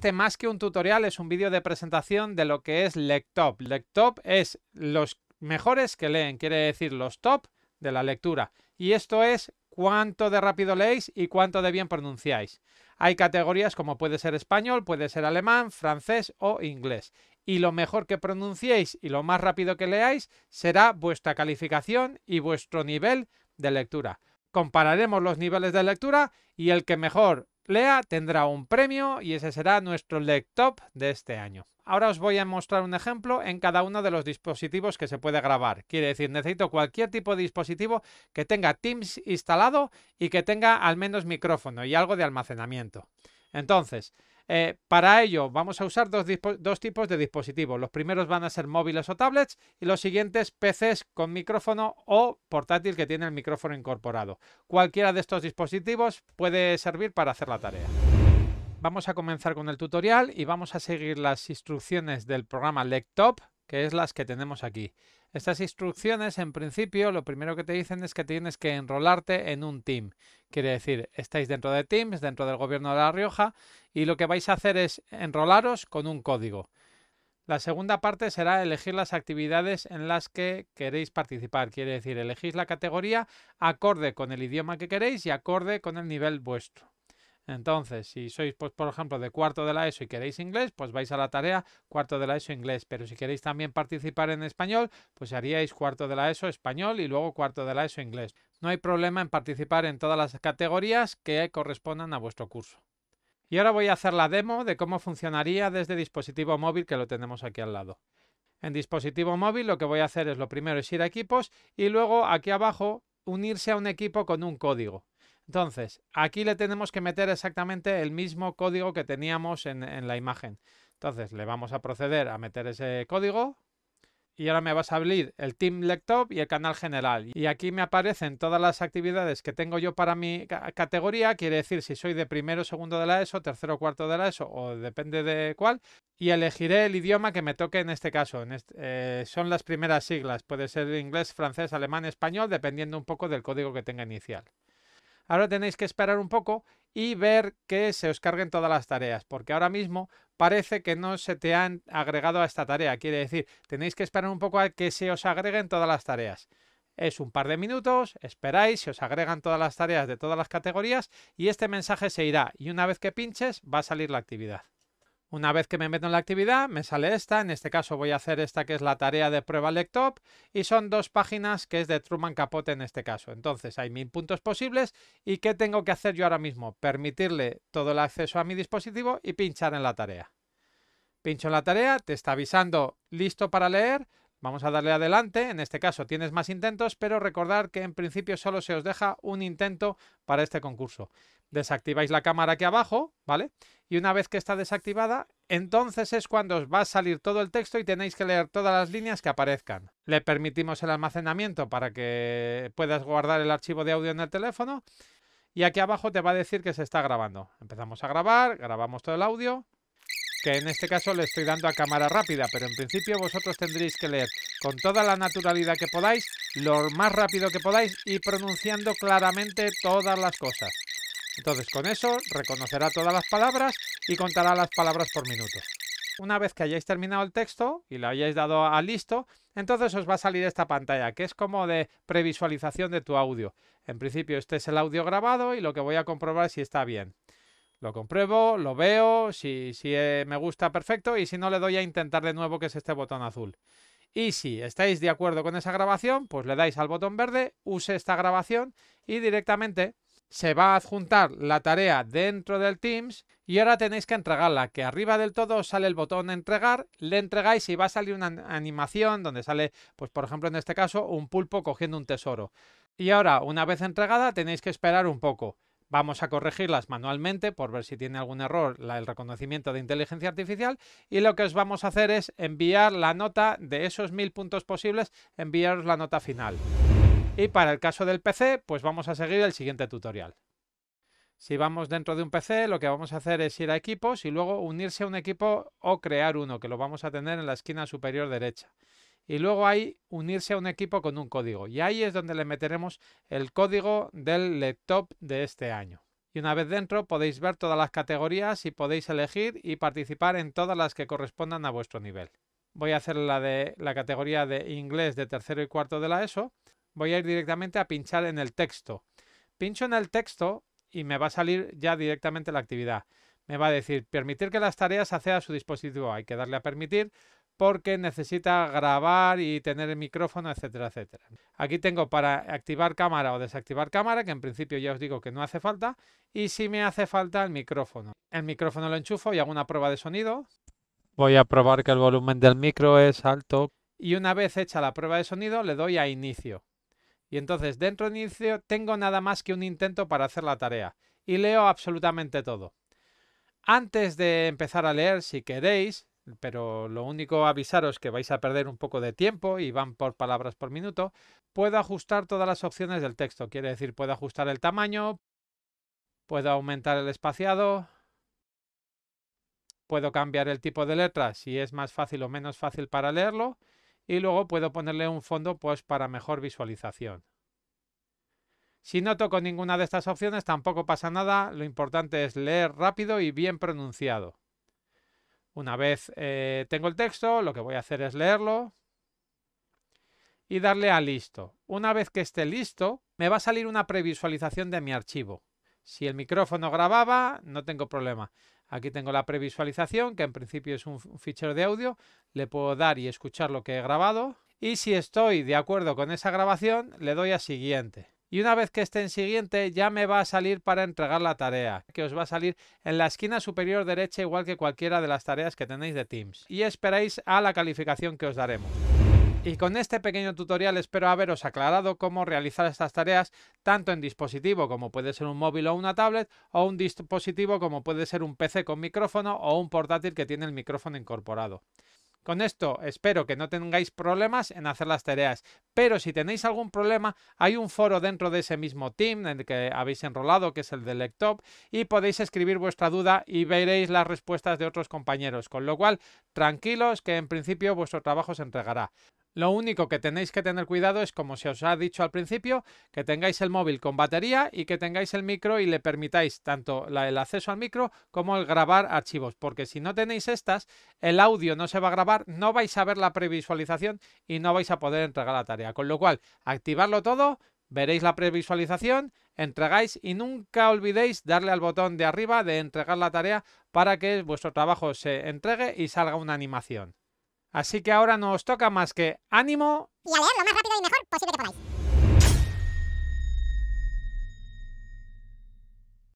este más que un tutorial es un vídeo de presentación de lo que es LecTop. LecTop es los mejores que leen, quiere decir los top de la lectura. Y esto es cuánto de rápido leéis y cuánto de bien pronunciáis. Hay categorías como puede ser español, puede ser alemán, francés o inglés. Y lo mejor que pronunciéis y lo más rápido que leáis será vuestra calificación y vuestro nivel de lectura. Compararemos los niveles de lectura y el que mejor Lea tendrá un premio y ese será nuestro laptop de este año. Ahora os voy a mostrar un ejemplo en cada uno de los dispositivos que se puede grabar. Quiere decir, necesito cualquier tipo de dispositivo que tenga Teams instalado y que tenga al menos micrófono y algo de almacenamiento. Entonces, eh, para ello vamos a usar dos, tipos de dispositivos. Los primeros van a ser móviles o tablets y los siguientes PCs con micrófono o portátil que tiene el micrófono incorporado. Cualquiera de estos dispositivos puede servir para hacer la tarea. Vamos a comenzar con el tutorial y vamos a seguir las instrucciones del programa LECTOP que es las que tenemos aquí. Estas instrucciones, en principio, lo primero que te dicen es que tienes que enrolarte en un team. Quiere decir, estáis dentro de Teams, dentro del gobierno de La Rioja, y lo que vais a hacer es enrolaros con un código. La segunda parte será elegir las actividades en las que queréis participar. Quiere decir, elegís la categoría acorde con el idioma que queréis y acorde con el nivel vuestro. Entonces, si sois, pues, por ejemplo, de cuarto de la ESO y queréis inglés, pues vais a la tarea cuarto de la ESO inglés. Pero si queréis también participar en español, pues haríais cuarto de la ESO español y luego cuarto de la ESO inglés. No hay problema en participar en todas las categorías que correspondan a vuestro curso. Y ahora voy a hacer la demo de cómo funcionaría desde dispositivo móvil que lo tenemos aquí al lado. En dispositivo móvil lo que voy a hacer es lo primero es ir a equipos y luego aquí abajo unirse a un equipo con un código. Entonces, aquí le tenemos que meter exactamente el mismo código que teníamos en, la imagen. Entonces, le vamos a proceder a meter ese código. Y ahora me vas a abrir el Team Laptop y el canal general. Y aquí me aparecen todas las actividades que tengo yo para mi categoría. Quiere decir si soy de primero, segundo de la ESO, tercero, cuarto de la ESO o depende de cuál. Y elegiré el idioma que me toque en este caso. Eh, son las primeras siglas. Puede ser inglés, francés, alemán, español, dependiendo un poco del código que tenga inicial. Ahora tenéis que esperar un poco y ver que se os carguen todas las tareas, porque ahora mismo parece que no se te han agregado a esta tarea. Quiere decir, tenéis que esperar un poco a que se os agreguen todas las tareas. Es un par de minutos, esperáis, se os agregan todas las tareas de todas las categorías y este mensaje se irá y una vez que pinches va a salir la actividad. Una vez que me meto en la actividad, me sale esta, en este caso voy a hacer esta que es la tarea de prueba laptop, y son dos páginas que es de Truman Capote en este caso. Entonces hay mil puntos posibles, ¿y qué tengo que hacer yo ahora mismo? Permitirle todo el acceso a mi dispositivo y pinchar en la tarea. Pincho en la tarea, te está avisando listo para leer, Vamos a darle adelante, en este caso tienes más intentos, pero recordar que en principio solo se os deja un intento para este concurso. Desactiváis la cámara aquí abajo, ¿vale? Y una vez que está desactivada, entonces es cuando os va a salir todo el texto y tenéis que leer todas las líneas que aparezcan. Le permitimos el almacenamiento para que puedas guardar el archivo de audio en el teléfono. Y aquí abajo te va a decir que se está grabando. Empezamos a grabar, grabamos todo el audio, que en este caso le estoy dando a cámara rápida, pero en principio vosotros tendréis que leer con toda la naturalidad que podáis, lo más rápido que podáis y pronunciando claramente todas las cosas. Entonces con eso reconocerá todas las palabras y contará las palabras por minutos. Una vez que hayáis terminado el texto y lo hayáis dado a listo, entonces os va a salir esta pantalla que es como de previsualización de tu audio. En principio este es el audio grabado y lo que voy a comprobar es si está bien. Lo compruebo, lo veo, si, si eh, me gusta, perfecto, y si no le doy a intentar de nuevo, que es este botón azul. Y si estáis de acuerdo con esa grabación, pues le dais al botón verde, use esta grabación y directamente se va a adjuntar la tarea dentro del Teams y ahora tenéis que entregarla, que arriba del todo sale el botón entregar, le entregáis y va a salir una animación donde sale, pues por ejemplo en este caso, un pulpo cogiendo un tesoro. Y ahora, una vez entregada, tenéis que esperar un poco. Vamos a corregirlas manualmente por ver si tiene algún error el reconocimiento de inteligencia artificial y lo que os vamos a hacer es enviar la nota de esos mil puntos posibles, enviaros la nota final. Y para el caso del PC, pues vamos a seguir el siguiente tutorial. Si vamos dentro de un PC, lo que vamos a hacer es ir a equipos y luego unirse a un equipo o crear uno, que lo vamos a tener en la esquina superior derecha y luego hay unirse a un equipo con un código. Y ahí es donde le meteremos el código del laptop de este año. Y una vez dentro podéis ver todas las categorías y podéis elegir y participar en todas las que correspondan a vuestro nivel. Voy a hacer la de la categoría de inglés de tercero y cuarto de la ESO. Voy a ir directamente a pinchar en el texto. Pincho en el texto y me va a salir ya directamente la actividad. Me va a decir permitir que las tareas accedan a su dispositivo. Hay que darle a permitir porque necesita grabar y tener el micrófono, etcétera, etcétera. Aquí tengo para activar cámara o desactivar cámara, que en principio ya os digo que no hace falta, y si me hace falta el micrófono. El micrófono lo enchufo y hago una prueba de sonido. Voy a probar que el volumen del micro es alto. Y una vez hecha la prueba de sonido, le doy a inicio. Y entonces dentro de inicio tengo nada más que un intento para hacer la tarea. Y leo absolutamente todo. Antes de empezar a leer, si queréis, pero lo único avisaros que vais a perder un poco de tiempo y van por palabras por minuto. Puedo ajustar todas las opciones del texto, quiere decir, puedo ajustar el tamaño, puedo aumentar el espaciado, puedo cambiar el tipo de letra si es más fácil o menos fácil para leerlo y luego puedo ponerle un fondo pues para mejor visualización. Si no toco ninguna de estas opciones tampoco pasa nada, lo importante es leer rápido y bien pronunciado. Una vez eh, tengo el texto, lo que voy a hacer es leerlo y darle a listo. Una vez que esté listo, me va a salir una previsualización de mi archivo. Si el micrófono grababa, no tengo problema. Aquí tengo la previsualización, que en principio es un fichero de audio. Le puedo dar y escuchar lo que he grabado. Y si estoy de acuerdo con esa grabación, le doy a siguiente y una vez que esté en siguiente ya me va a salir para entregar la tarea, que os va a salir en la esquina superior derecha igual que cualquiera de las tareas que tenéis de Teams. Y esperáis a la calificación que os daremos. Y con este pequeño tutorial espero haberos aclarado cómo realizar estas tareas tanto en dispositivo como puede ser un móvil o una tablet o un dispositivo como puede ser un PC con micrófono o un portátil que tiene el micrófono incorporado. Con esto espero que no tengáis problemas en hacer las tareas, pero si tenéis algún problema hay un foro dentro de ese mismo team en el que habéis enrolado, que es el de Lectop, y podéis escribir vuestra duda y veréis las respuestas de otros compañeros, con lo cual tranquilos que en principio vuestro trabajo se entregará. Lo único que tenéis que tener cuidado es, como se os ha dicho al principio, que tengáis el móvil con batería y que tengáis el micro y le permitáis tanto el acceso al micro como el grabar archivos, porque si no tenéis estas, el audio no se va a grabar, no vais a ver la previsualización y no vais a poder entregar la tarea. Con lo cual, activarlo todo, veréis la previsualización, entregáis y nunca olvidéis darle al botón de arriba de entregar la tarea para que vuestro trabajo se entregue y salga una animación. Así que ahora no os toca más que ánimo. Y a leer lo más rápido y mejor posible que podáis.